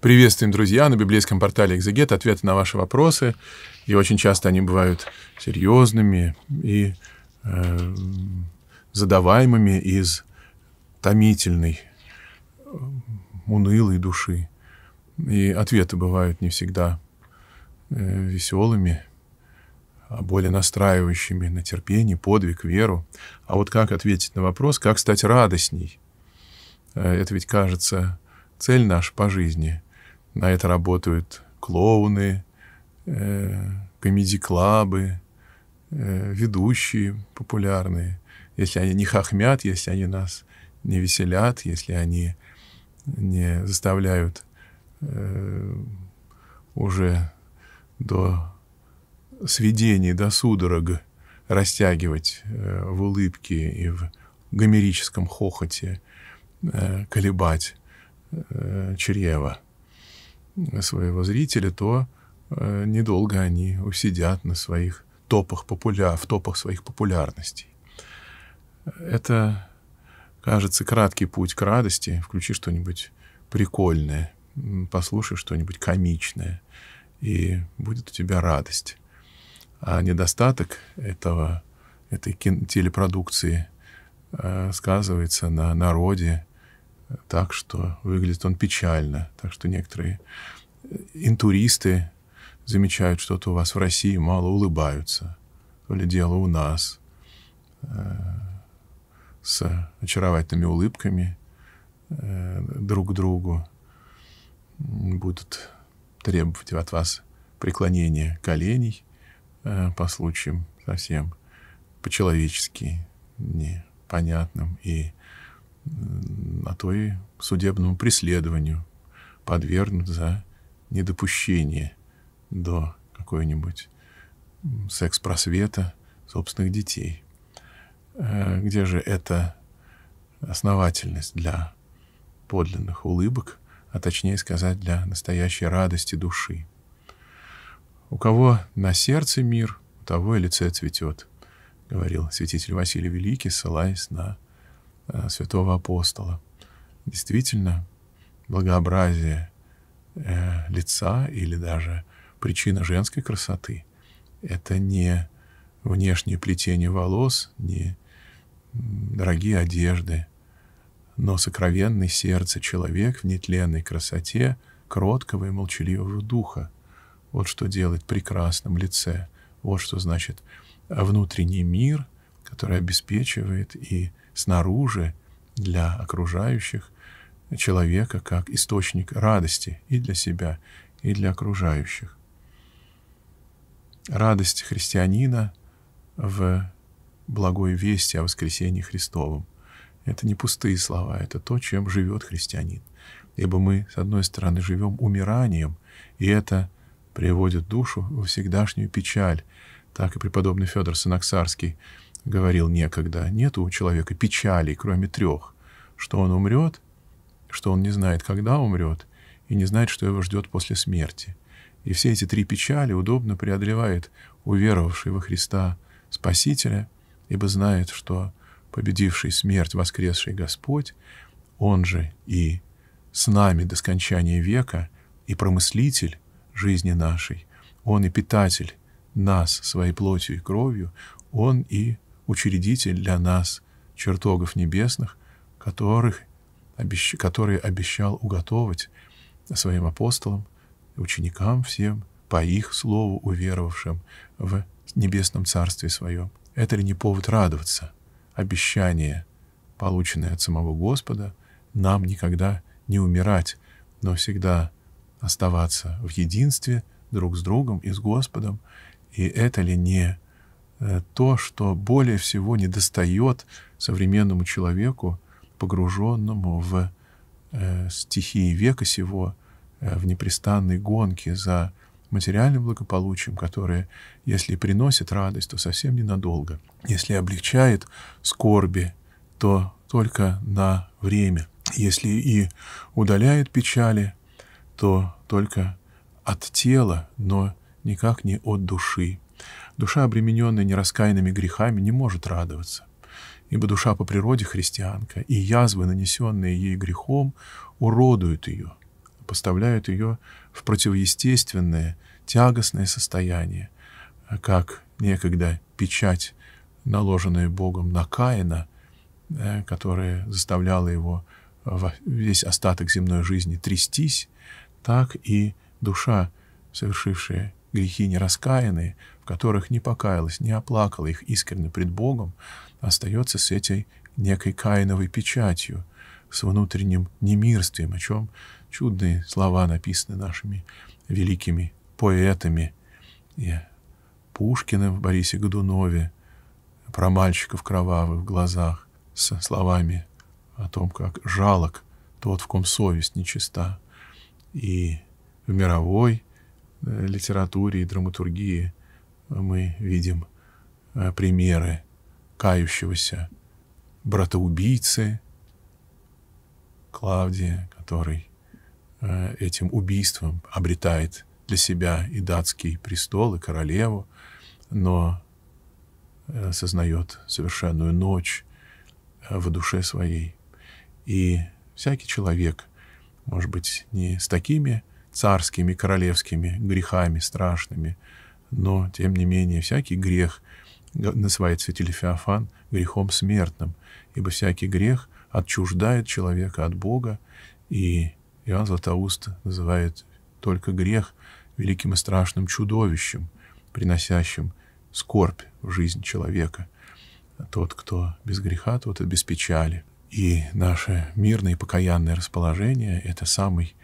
Приветствуем, друзья, на библейском портале «Экзегет» ответы на ваши вопросы. И очень часто они бывают серьезными и э, задаваемыми из томительной, э, унылой души. И ответы бывают не всегда э, веселыми, а более настраивающими на терпение, подвиг, веру. А вот как ответить на вопрос, как стать радостней? Э, это ведь кажется цель наша по жизни — на это работают клоуны, э, комедий-клабы, э, ведущие популярные. Если они не хохмят, если они нас не веселят, если они не заставляют э, уже до сведений, до судорог растягивать э, в улыбке и в гомерическом хохоте, э, колебать э, чрево своего зрителя, то э, недолго они усидят на своих топах популя... в топах своих популярностей. Это, кажется, краткий путь к радости. Включи что-нибудь прикольное, послушай что-нибудь комичное, и будет у тебя радость. А недостаток этого, этой телепродукции э, сказывается на народе, так, что выглядит он печально. Так что некоторые интуристы замечают что-то у вас в России, мало улыбаются. То ли дело у нас э, с очаровательными улыбками э, друг к другу будут требовать от вас преклонения коленей э, по случаям совсем по-человечески непонятным и а то и судебному преследованию подвергнут за недопущение до какой-нибудь секс-просвета собственных детей. Э, где же эта основательность для подлинных улыбок, а точнее сказать, для настоящей радости души? «У кого на сердце мир, у того и лице цветет», — говорил святитель Василий Великий, ссылаясь на Э, святого апостола. Действительно, благообразие э, лица или даже причина женской красоты — это не внешнее плетение волос, не дорогие одежды, но сокровенный сердце человек в нетленной красоте кроткого и молчаливого духа. Вот что делает прекрасным лице, вот что значит внутренний мир, который обеспечивает и снаружи для окружающих человека как источник радости и для себя, и для окружающих. Радость христианина в благой вести о воскресении Христовом. Это не пустые слова, это то, чем живет христианин. Ибо мы, с одной стороны, живем умиранием, и это приводит душу во всегдашнюю печаль. Так и преподобный Федор Санаксарский – говорил некогда, нет у человека печалей, кроме трех, что он умрет, что он не знает, когда умрет, и не знает, что его ждет после смерти. И все эти три печали удобно преодолевает уверовавший во Христа Спасителя, ибо знает, что победивший смерть, воскресший Господь, Он же и с нами до скончания века, и промыслитель жизни нашей, Он и питатель нас своей плотью и кровью, Он и учредитель для нас чертогов небесных, которых, обещ, которые обещал уготовать своим апостолам, ученикам всем, по их слову уверовавшим в небесном царстве своем. Это ли не повод радоваться? Обещание, полученное от самого Господа, нам никогда не умирать, но всегда оставаться в единстве друг с другом и с Господом. И это ли не Э, то, что более всего недостает современному человеку, погруженному в э, стихии века сего, э, в непрестанной гонке за материальным благополучием, которое, если приносит радость, то совсем ненадолго. Если облегчает скорби, то только на время. Если и удаляет печали, то только от тела, но никак не от души. Душа, обремененная нераскаянными грехами, не может радоваться, ибо душа по природе христианка, и язвы, нанесенные ей грехом, уродуют ее, поставляют ее в противоестественное, тягостное состояние, как некогда печать, наложенная Богом на Каина, э, которая заставляла его весь остаток земной жизни трястись, так и душа, совершившая грехи нераскаянные, в которых не покаялась, не оплакала их искренне пред Богом, остается с этой некой каиновой печатью, с внутренним немирствием, о чем чудные слова написаны нашими великими поэтами и Пушкиным в Борисе Годунове, про мальчиков кровавых в глазах, со словами о том, как жалок тот, в ком совесть нечиста, и в мировой Э, литературе и драматургии э, мы видим э, примеры кающегося братоубийцы Клавдия, который этим убийством обретает для себя и датский престол, и королеву, но сознает совершенную ночь в душе своей. И всякий человек, может быть, не с такими царскими, королевскими грехами страшными. Но, тем не менее, всякий грех называет святитель Феофан грехом смертным, ибо всякий грех отчуждает человека от Бога, и Иоанн Златоуст называет только грех великим и страшным чудовищем, приносящим скорбь в жизнь человека. А тот, кто без греха, тот и без печали. И наше мирное и покаянное расположение — это самый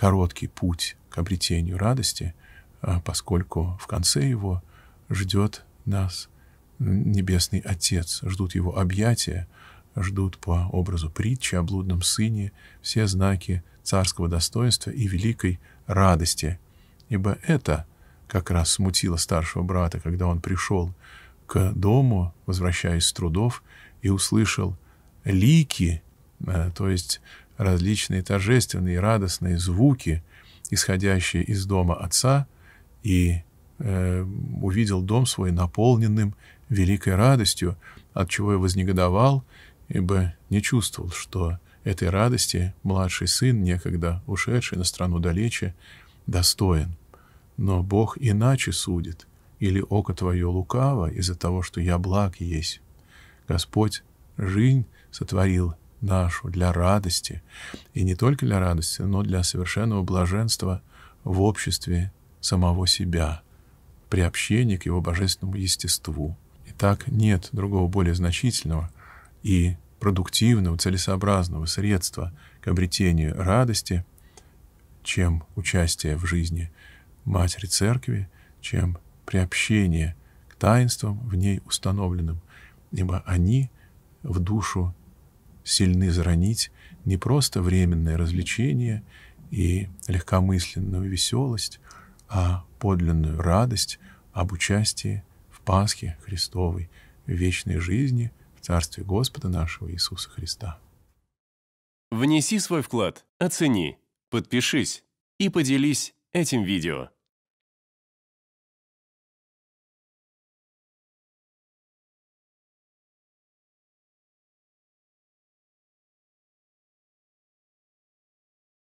короткий путь к обретению радости, а, поскольку в конце его ждет нас Небесный Отец, ждут его объятия, ждут по образу притчи о блудном сыне все знаки царского достоинства и великой радости, ибо это как раз смутило старшего брата, когда он пришел к дому, возвращаясь с трудов, и услышал лики, а, то есть различные торжественные и радостные звуки, исходящие из дома отца, и э, увидел дом свой наполненным великой радостью, от чего и вознегодовал, ибо не чувствовал, что этой радости младший сын, некогда ушедший на страну далече, достоин. Но Бог иначе судит, или око твое лукаво из-за того, что я благ есть. Господь жизнь сотворил нашу для радости, и не только для радости, но для совершенного блаженства в обществе самого себя, при общении к его божественному естеству. Итак, нет другого более значительного и продуктивного, целесообразного средства к обретению радости, чем участие в жизни Матери Церкви, чем приобщение к таинствам в ней установленным, ибо они в душу сильны заранить не просто временное развлечение и легкомысленную веселость, а подлинную радость об участии в Пасхе Христовой, в вечной жизни в Царстве Господа нашего Иисуса Христа. Внеси свой вклад, оцени, подпишись и поделись этим видео.